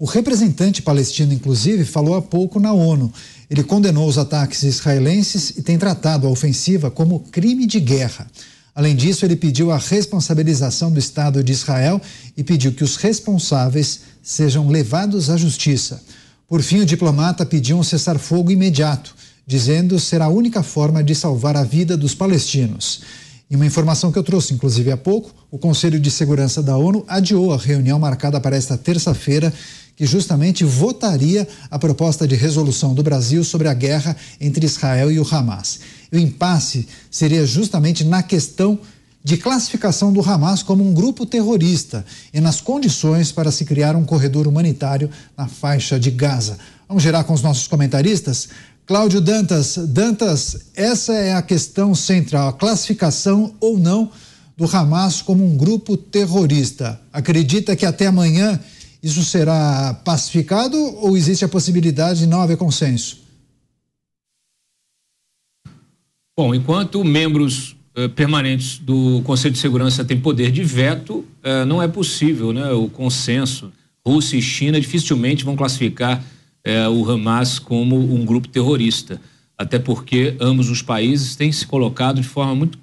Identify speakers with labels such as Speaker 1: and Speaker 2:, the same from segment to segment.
Speaker 1: O representante palestino, inclusive, falou há pouco na ONU. Ele condenou os ataques israelenses e tem tratado a ofensiva como crime de guerra. Além disso, ele pediu a responsabilização do Estado de Israel e pediu que os responsáveis sejam levados à justiça. Por fim, o diplomata pediu um cessar-fogo imediato, dizendo ser a única forma de salvar a vida dos palestinos. Em uma informação que eu trouxe, inclusive há pouco, o Conselho de Segurança da ONU adiou a reunião marcada para esta terça-feira que justamente votaria a proposta de resolução do Brasil sobre a guerra entre Israel e o Hamas. E o impasse seria justamente na questão de classificação do Hamas como um grupo terrorista e nas condições para se criar um corredor humanitário na faixa de Gaza. Vamos gerar com os nossos comentaristas? Cláudio Dantas, Dantas, essa é a questão central, a classificação ou não do Hamas como um grupo terrorista. Acredita que até amanhã isso será pacificado ou existe a possibilidade de não haver consenso?
Speaker 2: Bom, enquanto membros eh, permanentes do Conselho de Segurança têm poder de veto, eh, não é possível né, o consenso. Rússia e China dificilmente vão classificar eh, o Hamas como um grupo terrorista, até porque ambos os países têm se colocado de forma muito,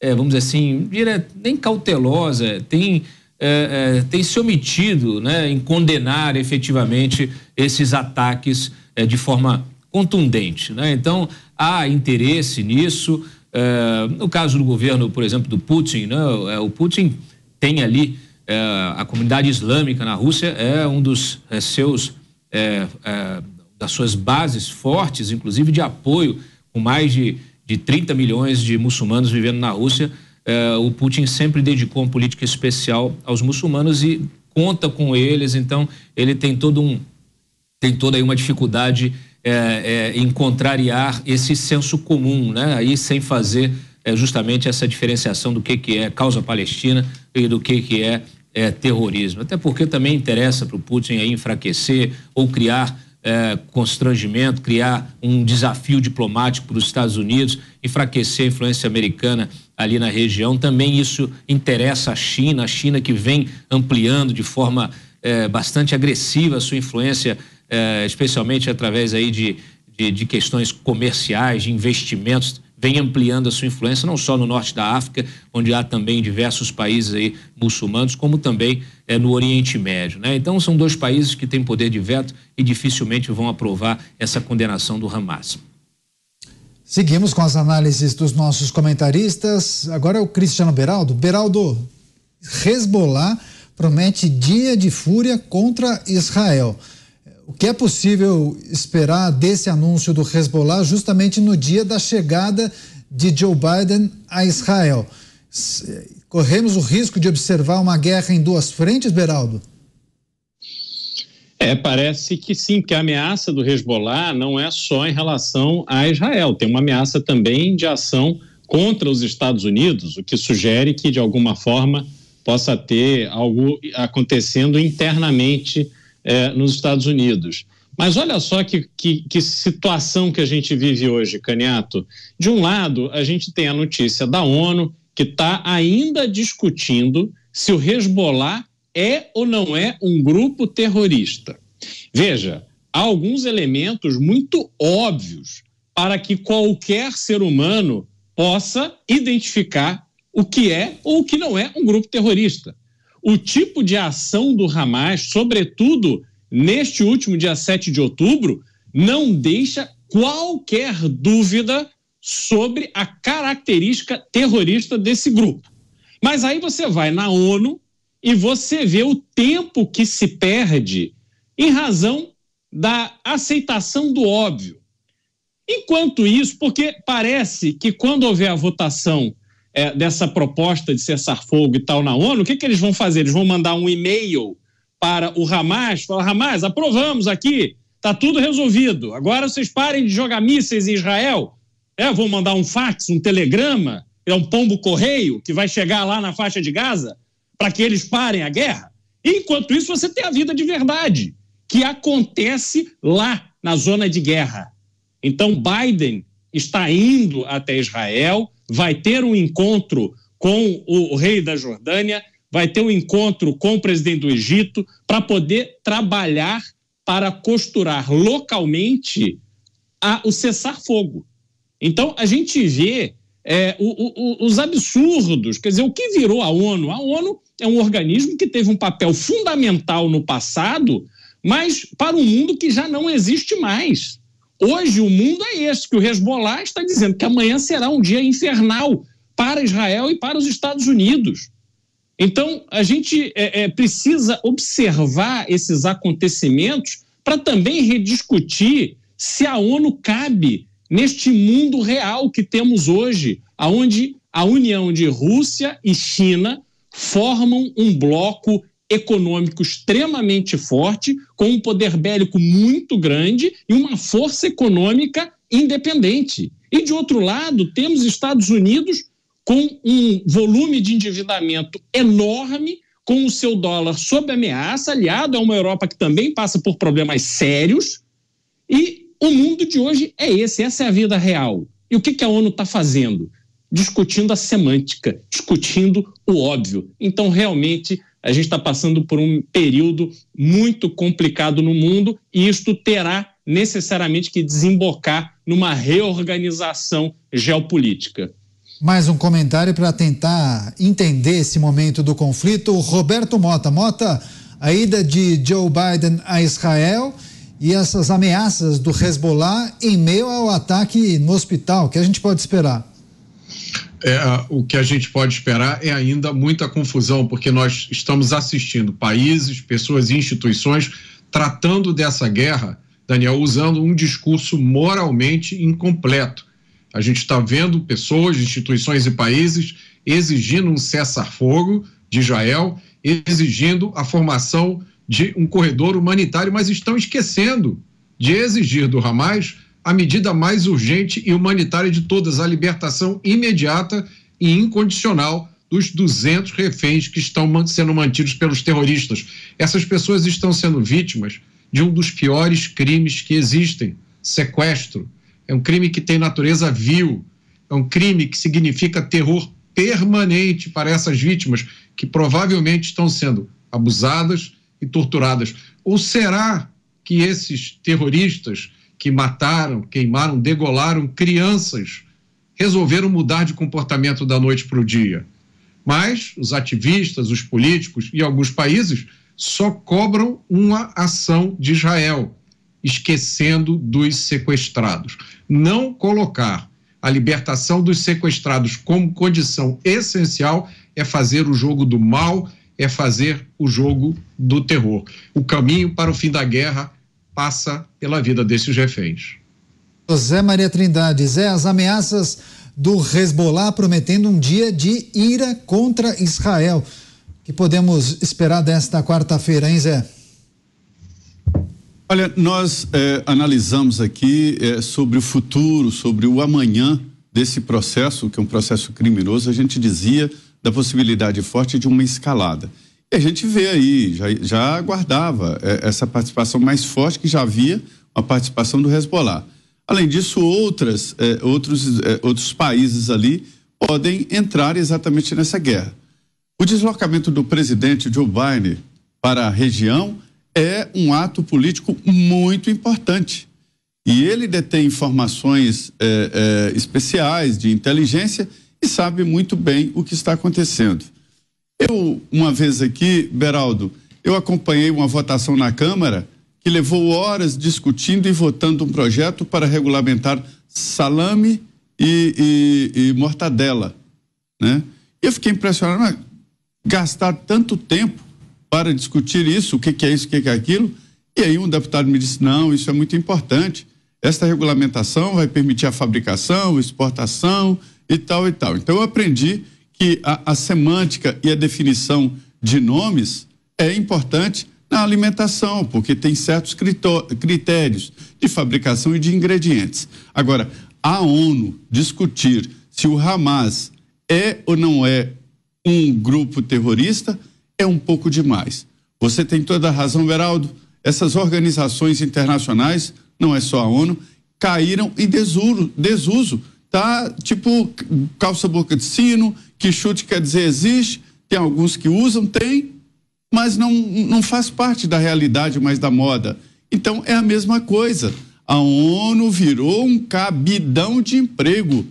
Speaker 2: eh, vamos dizer assim, nem cautelosa, eh, têm é, é, tem se omitido né, em condenar efetivamente esses ataques é, de forma contundente. Né? Então, há interesse nisso. É, no caso do governo, por exemplo, do Putin, né, é, o Putin tem ali é, a comunidade islâmica na Rússia, é um dos seus. das suas bases fortes, inclusive de apoio, com mais de, de 30 milhões de muçulmanos vivendo na Rússia eh, o Putin sempre dedicou uma política especial aos muçulmanos e conta com eles, então ele tem todo um tem toda aí uma dificuldade eh, eh, em contrariar esse senso comum, né? Aí sem fazer eh, justamente essa diferenciação do que que é causa palestina e do que que é, eh, terrorismo. Até porque também interessa para o Putin aí enfraquecer ou criar é, constrangimento, criar um desafio diplomático para os Estados Unidos, enfraquecer a influência americana ali na região. Também isso interessa a China, a China que vem ampliando de forma é, bastante agressiva a sua influência, é, especialmente através aí de, de, de questões comerciais, de investimentos vem ampliando a sua influência não só no norte da África, onde há também diversos países aí muçulmanos, como também é, no Oriente Médio. Né? Então são dois países que têm poder de veto e dificilmente vão aprovar essa condenação do Hamas.
Speaker 1: Seguimos com as análises dos nossos comentaristas. Agora é o Cristiano Beraldo. Beraldo, Hezbollah promete dia de fúria contra Israel o que é possível esperar desse anúncio do Hezbollah justamente no dia da chegada de Joe Biden a Israel? Corremos o risco de observar uma guerra em duas frentes, Beraldo?
Speaker 3: É, parece que sim, que a ameaça do Hezbollah não é só em relação a Israel, tem uma ameaça também de ação contra os Estados Unidos, o que sugere que, de alguma forma, possa ter algo acontecendo internamente é, nos Estados Unidos. Mas olha só que, que, que, situação que a gente vive hoje, Caniato. De um lado, a gente tem a notícia da ONU, que está ainda discutindo se o Hezbollah é ou não é um grupo terrorista. Veja, há alguns elementos muito óbvios para que qualquer ser humano possa identificar o que é ou o que não é um grupo terrorista o tipo de ação do Hamas, sobretudo neste último dia 7 de outubro, não deixa qualquer dúvida sobre a característica terrorista desse grupo. Mas aí você vai na ONU e você vê o tempo que se perde em razão da aceitação do óbvio. Enquanto isso, porque parece que quando houver a votação é, dessa proposta de cessar fogo e tal na ONU, o que, que eles vão fazer? Eles vão mandar um e-mail para o Hamas, falar, Hamas, aprovamos aqui, está tudo resolvido. Agora vocês parem de jogar mísseis em Israel. É, vão mandar um fax, um telegrama, é um pombo-correio que vai chegar lá na faixa de Gaza para que eles parem a guerra. Enquanto isso, você tem a vida de verdade, que acontece lá na zona de guerra. Então, Biden está indo até Israel, vai ter um encontro com o rei da Jordânia, vai ter um encontro com o presidente do Egito, para poder trabalhar para costurar localmente a, o cessar-fogo. Então, a gente vê é, o, o, os absurdos, quer dizer, o que virou a ONU? A ONU é um organismo que teve um papel fundamental no passado, mas para um mundo que já não existe mais. Hoje o mundo é esse, que o Hezbollah está dizendo que amanhã será um dia infernal para Israel e para os Estados Unidos. Então, a gente é, é, precisa observar esses acontecimentos para também rediscutir se a ONU cabe neste mundo real que temos hoje, aonde a união de Rússia e China formam um bloco econômico extremamente forte, com um poder bélico muito grande e uma força econômica independente. E, de outro lado, temos Estados Unidos com um volume de endividamento enorme, com o seu dólar sob ameaça, aliado a uma Europa que também passa por problemas sérios. E o mundo de hoje é esse, essa é a vida real. E o que a ONU está fazendo? Discutindo a semântica, discutindo o óbvio. Então, realmente, a gente está passando por um período muito complicado no mundo e isto terá necessariamente que desembocar numa reorganização geopolítica.
Speaker 1: Mais um comentário para tentar entender esse momento do conflito. Roberto Mota. Mota, a ida de Joe Biden a Israel e essas ameaças do Hezbollah em meio ao ataque no hospital, o que a gente pode esperar?
Speaker 4: é, o que a gente pode esperar é ainda muita confusão, porque nós estamos assistindo países, pessoas e instituições tratando dessa guerra, Daniel, usando um discurso moralmente incompleto. A gente está vendo pessoas, instituições e países exigindo um cessar-fogo de Israel, exigindo a formação de um corredor humanitário, mas estão esquecendo de exigir do Hamas a medida mais urgente e humanitária de todas, a libertação imediata e incondicional dos 200 reféns que estão sendo mantidos pelos terroristas. Essas pessoas estão sendo vítimas de um dos piores crimes que existem sequestro. É um crime que tem natureza vil, é um crime que significa terror permanente para essas vítimas, que provavelmente estão sendo abusadas e torturadas. Ou será que esses terroristas que mataram, queimaram, degolaram crianças, resolveram mudar de comportamento da noite para o dia. Mas os ativistas, os políticos e alguns países só cobram uma ação de Israel, esquecendo dos sequestrados. Não colocar a libertação dos sequestrados como condição essencial é fazer o jogo do mal, é fazer o jogo do terror. O caminho para o fim da guerra passa pela vida desses reféns.
Speaker 1: José Maria Trindade, Zé, as ameaças do Hezbollah prometendo um dia de ira contra Israel. O que podemos esperar desta quarta-feira, hein, Zé?
Speaker 5: Olha, nós eh, analisamos aqui eh, sobre o futuro, sobre o amanhã desse processo, que é um processo criminoso. A gente dizia da possibilidade forte de uma escalada. E a gente vê aí, já, já aguardava é, essa participação mais forte que já havia, uma participação do Hezbollah. Além disso, outras, eh, outros, eh, outros países ali podem entrar exatamente nessa guerra. O deslocamento do presidente Joe Biden para a região é um ato político muito importante. E ele detém informações eh, especiais de inteligência e sabe muito bem o que está acontecendo. Eu, uma vez aqui, Beraldo, eu acompanhei uma votação na Câmara que levou horas discutindo e votando um projeto para regulamentar salame e, e, e mortadela. Né? E eu fiquei impressionado, mas gastar tanto tempo para discutir isso, o que, que é isso, o que, que é aquilo. E aí um deputado me disse: não, isso é muito importante. Esta regulamentação vai permitir a fabricação, exportação e tal e tal. Então eu aprendi que a, a semântica e a definição de nomes é importante na alimentação, porque tem certos critérios de fabricação e de ingredientes. Agora, a ONU discutir se o Hamas é ou não é um grupo terrorista é um pouco demais. Você tem toda a razão, Beraldo. Essas organizações internacionais, não é só a ONU, caíram em desuso, desuso tá tipo calça boca de sino, que chute quer dizer existe, tem alguns que usam, tem, mas não, não faz parte da realidade mais da moda. Então é a mesma coisa. A ONU virou um cabidão de emprego,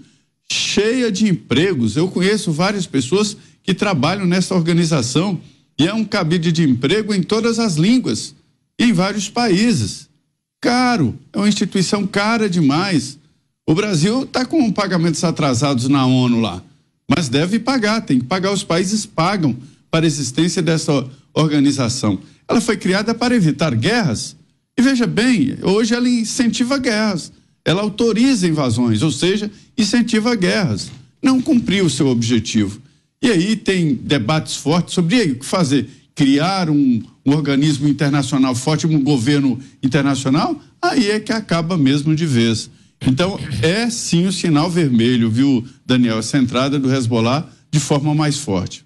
Speaker 5: cheia de empregos. Eu conheço várias pessoas que trabalham nessa organização e é um cabide de emprego em todas as línguas, em vários países. Caro, é uma instituição cara demais. O Brasil está com pagamentos atrasados na ONU lá, mas deve pagar, tem que pagar. Os países pagam para a existência dessa organização. Ela foi criada para evitar guerras. E veja bem, hoje ela incentiva guerras, ela autoriza invasões, ou seja, incentiva guerras. Não cumpriu o seu objetivo. E aí tem debates fortes sobre aí, o que fazer. Criar um, um organismo internacional forte, um governo internacional, aí é que acaba mesmo de vez. Então, é sim o sinal vermelho, viu, Daniel, essa entrada do Hezbollah de forma mais forte.